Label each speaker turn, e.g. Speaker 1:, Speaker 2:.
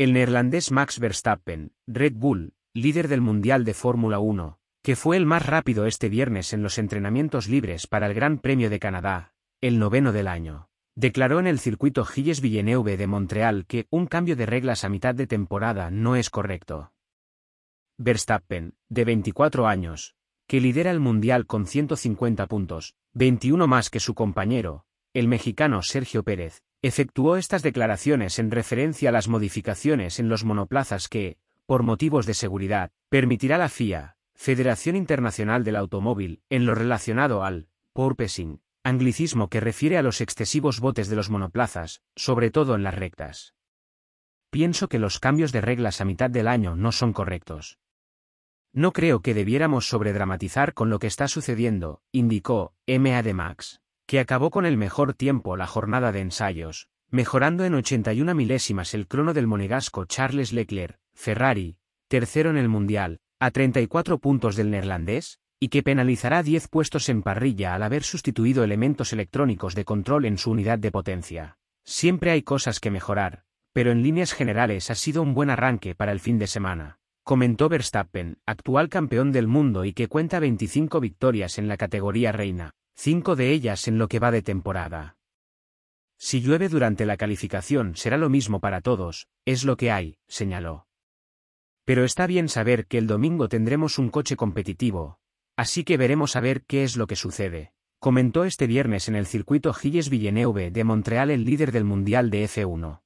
Speaker 1: El neerlandés Max Verstappen, Red Bull, líder del Mundial de Fórmula 1, que fue el más rápido este viernes en los entrenamientos libres para el Gran Premio de Canadá, el noveno del año, declaró en el circuito Gilles Villeneuve de Montreal que un cambio de reglas a mitad de temporada no es correcto. Verstappen, de 24 años, que lidera el Mundial con 150 puntos, 21 más que su compañero, el mexicano Sergio Pérez, efectuó estas declaraciones en referencia a las modificaciones en los monoplazas que, por motivos de seguridad, permitirá la FIA, Federación Internacional del Automóvil, en lo relacionado al porpoising, anglicismo que refiere a los excesivos botes de los monoplazas, sobre todo en las rectas. Pienso que los cambios de reglas a mitad del año no son correctos. No creo que debiéramos sobredramatizar con lo que está sucediendo, indicó M.A. de Max que acabó con el mejor tiempo la jornada de ensayos, mejorando en 81 milésimas el crono del monegasco Charles Leclerc, Ferrari, tercero en el Mundial, a 34 puntos del neerlandés, y que penalizará 10 puestos en parrilla al haber sustituido elementos electrónicos de control en su unidad de potencia. Siempre hay cosas que mejorar, pero en líneas generales ha sido un buen arranque para el fin de semana, comentó Verstappen, actual campeón del mundo y que cuenta 25 victorias en la categoría reina cinco de ellas en lo que va de temporada. Si llueve durante la calificación será lo mismo para todos, es lo que hay, señaló. Pero está bien saber que el domingo tendremos un coche competitivo, así que veremos a ver qué es lo que sucede, comentó este viernes en el circuito Gilles Villeneuve de Montreal el líder del Mundial de F1.